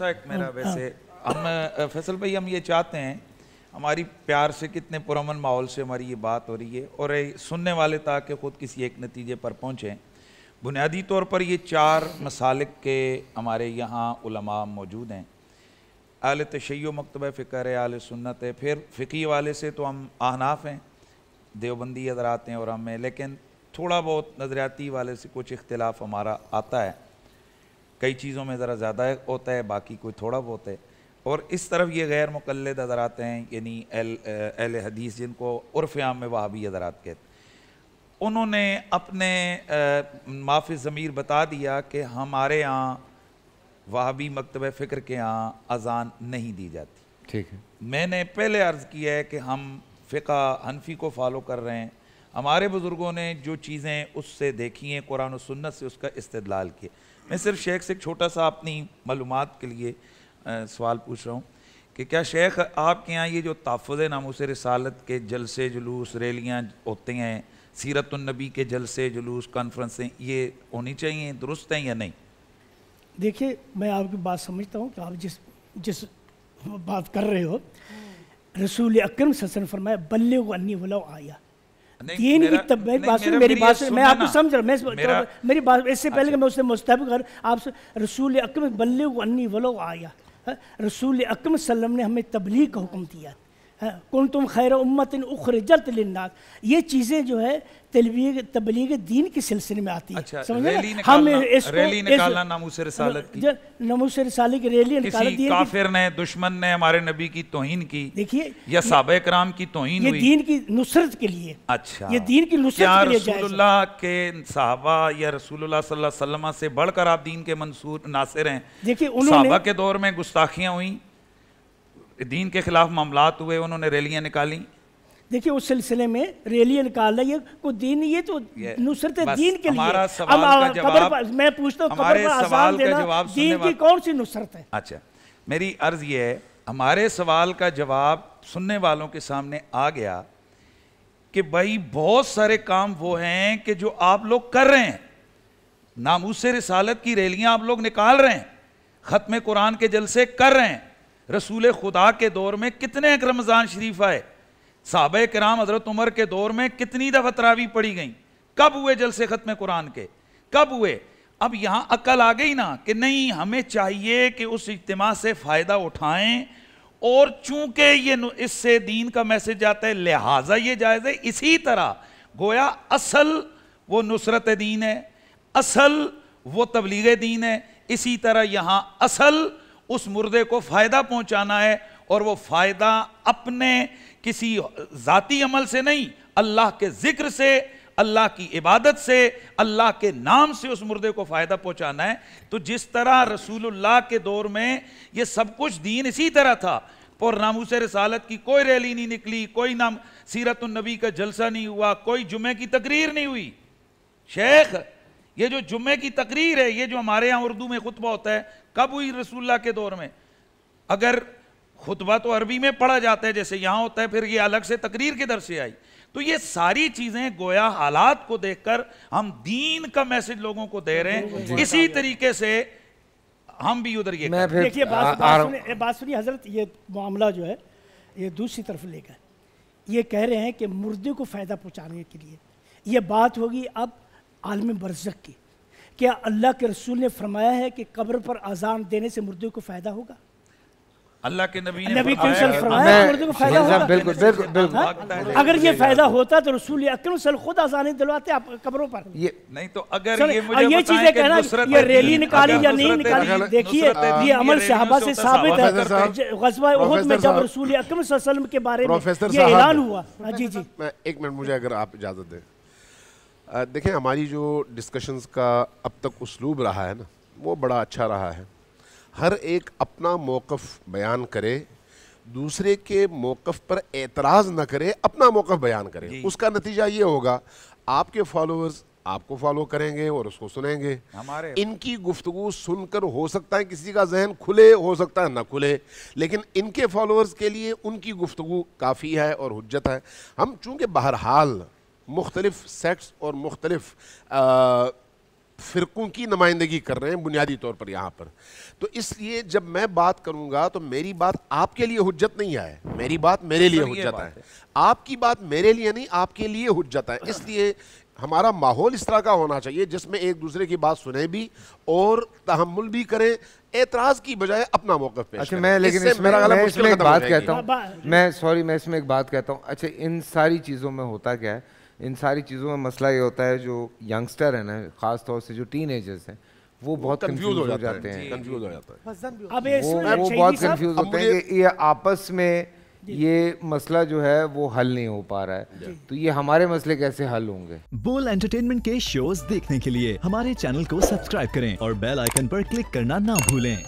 एक मेरा हाँ, वैसे हम हाँ। फैसल भाई हम ये चाहते हैं हमारी प्यार से कितने पुरमन माहौल से हमारी ये बात हो रही है और सुनने वाले ताकि ख़ुद किसी एक नतीजे पर पहुँचें बुनियादी तौर पर ये चार मसालिक के हमारे यहाँ उलमा मौजूद हैं आल तशैय मकतब फ़िक्र है आल सुन्नत है फिर फ़िकी वाले से तो हम आहनाफ हैं देवबंदी अदर आते हैं और हमें लेकिन थोड़ा बहुत नज़रियाती वाले से कुछ इख्तलाफ हमारा आता है कई चीज़ों में ज़रा ज़्यादा होता है बाकी कोई थोड़ा बहुत है और इस तरफ ये गैर मुकलद हजरात हैं यानी एल एल हदीस जिनको उर्फ आम में वहाबी हजरात कहते उन्होंने अपने माफ़ ज़मीर बता दिया कि हमारे यहाँ वहाबी मकतब फ़िक्र के यहाँ अजान नहीं दी जाती ठीक है मैंने पहले अर्ज़ किया है कि हम फ़िका हनफी को फॉलो कर रहे हैं हमारे बुज़ुर्गों ने जो चीज़ें उससे देखी हैं कुरान सुन्नत से उसका इस्तलाल किया मैं सिर्फ शेख से छोटा सा अपनी मालूम के लिए आ, सवाल पूछ रहा हूँ कि क्या शेख आपके यहाँ ये जो तहफ़ नामों से रसालत के जलसे जुलूस रैलियाँ होते हैं सीरतुलनबी के जलसे जुलूस कॉन्फ्रेंसें ये होनी चाहिए दुरुस्त हैं या नहीं देखिए मैं आपकी बात समझता हूँ कि आप जिस जिस बात कर रहे हो हम्म। रसूल अक्रम ससन फरमाया बल्ले अन्नी वला आया दीन की तबीयत बात सुन मेरी बात मैं आपको समझ रहा मैं मेरी बात इससे पहले अच्छा। कि मैं उससे मुस्तब कर आपसे रसूल अकम बल्ले वन्नी वलो आया हाँ, रसूल अकम सल्लम ने हमें तबलीग का हुक्म दिया कुल तुम खैर उम्मत इन उखर जल्द लिन्नाक ये चीज़ें जो है तबलीग तबलीग दीन के सिलसिले में आती है अच्छा, समझ हम इसको रैली की रैली निकाल दी काफिर ने दुश्मन ने हमारे नबी की तोहिन की देखिए या साहब कराम की तोहिन ये दीन की नुसरत के लिए अच्छा ये दीन की नुसरत के लिए रसूलुल्लाह के साहबा या रसूलुल्लाह सल्लल्लाहु अलैहि वसल्लम से बढ़कर आप दीन के मंसूर नासिर हैं देखिए उन्होंने के दौर में गुस्ताखियां हुई दीन के खिलाफ मामला हुए उन्होंने रैलियाँ निकाली देखिए उस सिलसिले में रैलियाँ निकालना तो ये को दीन ये तो नुसरत दीन के लिए सवाल का जवाब मैं पूछता हूँ हमारे सवाल का जवाब दीन की कौन सी नुसरत है अच्छा मेरी अर्ज ये है हमारे सवाल का जवाब सुनने वालों के सामने आ गया कि भाई बहुत सारे काम वो हैं कि जो आप लोग कर रहे हैं नामूस रिसालत की रैलियां आप लोग निकाल रहे हैं ख़त्म कुरान के जलसे कर रहे हैं रसूल खुदा के दौर में कितने एक रमज़ान शरीफ आए सब कराम हज़रत उमर के दौर में कितनी दफ़ा तरावी पड़ी गई कब हुए जलसे ख़त्म कुरान के कब हुए अब यहां अकल आ गई ना कि नहीं हमें चाहिए कि उस इज्तम से फ़ायदा उठाएं और चूंकि ये इससे दीन का मैसेज जाता है लिहाजा ये जायज़ है इसी तरह गोया असल वो नुसरत दीन है असल वो तबलीग दीन है इसी तरह यहां असल उस मुर्दे को फ़ायदा पहुंचाना है और वो फ़ायदा अपने किसी ज़ाती अमल से नहीं अल्लाह के ज़िक्र से अल्लाह की इबादत से अल्लाह के नाम से उस मुर्दे को फ़ायदा पहुंचाना है तो जिस तरह रसूलुल्लाह के दौर में ये सब कुछ दीन इसी तरह था और नामूस रसालत की कोई रैली नहीं निकली कोई नाम सीरतुलनबी का जलसा नहीं हुआ कोई जुमे की तकरीर नहीं हुई शेख ये जो जुम्मे की तकरीर है ये जो हमारे यहाँ उर्दू में खुतबा होता है कब हुई रसूल्ला के दौर में अगर खुतबा तो अरबी में पढ़ा जाता है जैसे यहाँ होता है फिर ये अलग से तकरीर के दर से आई तो ये सारी चीज़ें गोया हालात को देखकर हम दीन का मैसेज लोगों को दे रहे हैं इसी तरीके से हम भी उधर ये देखिए बात सुनिए बात सुनिए हजरत ये मामला जो है ये दूसरी तरफ लेकर ये कह रहे हैं कि मुर्दे को फ़ायदा पहुंचाने के लिए ये बात होगी अब आलम बरसक की क्या अल्लाह के रसूल ने फरमाया है कि कब्र पर आजान देने से मुर्दे को फायदा होगा अल्लाह के नबी ने नबी फरमाया मुर्दे को फायदा होगा बिल्कुल बिल्कुल बिल्कुल हाँ? अगर ये फायदा होता तो रसूल अकरम सल खुद आजाने दिलवाते आप कब्रों पर ये नहीं तो अगर ये मुझे ये चीजें कहना ये रैली निकाली या नहीं निकाली देखिए ये अमल सहाबा से साबित है गजवा उहद में जब रसूल अकरम के बारे में ये ऐलान हुआ हाँ, जी जी एक मिनट मुझे अगर आप इजाजत दें देखें हमारी जो डिस्कशंस का अब तक उसलूब रहा है ना वो बड़ा अच्छा रहा है हर एक अपना मौक़ बयान करे दूसरे के मौक़ पर एतराज़ न करे अपना मौक़ बयान करे उसका नतीजा ये होगा आपके फॉलोअर्स आपको फॉलो करेंगे और उसको सुनेंगे हमारे इनकी गुफ्तगु सुनकर हो सकता है किसी का जहन खुले हो सकता है ना खुले लेकिन इनके फॉलोअर्स के लिए उनकी गुफ्तु काफ़ी है और हजत है हम चूँकि बहरहाल मुख्तलिफ सेक्ट्स और मुख्तलिफ फ़िरक़ों की नुमाइंदगी कर रहे हैं बुनियादी तौर पर यहाँ पर तो इसलिए जब मैं बात करूँगा तो मेरी बात आपके लिए हजत नहीं आए मेरी बात मेरे लिए हजत आए आपकी बात मेरे लिए नहीं आपके लिए हजत आए इसलिए हमारा माहौल इस तरह का होना चाहिए जिसमें एक दूसरे की बात सुने भी और तहमुल भी करें एतराज की बजाय अपना मौका पेश अच्छा मैं लेकिन इसमें मेरा मैं इसमें एक बात कहता हूँ हाँ, मैं सॉरी मैं इसमें एक बात कहता हूँ अच्छा इन सारी चीज़ों में होता क्या है इन सारी चीज़ों में मसला ये होता है जो यंगस्टर है ना ख़ास तौर से जो टीन हैं वो बहुत कंफ्यूज हो जाते हैं कंफ्यूज हो जाता है वो बहुत कंफ्यूज होते हैं ये आपस में ये मसला जो है वो हल नहीं हो पा रहा है तो ये हमारे मसले कैसे हल होंगे बोल एंटरटेनमेंट के शोज देखने के लिए हमारे चैनल को सब्सक्राइब करें और बेल आइकन पर क्लिक करना ना भूलें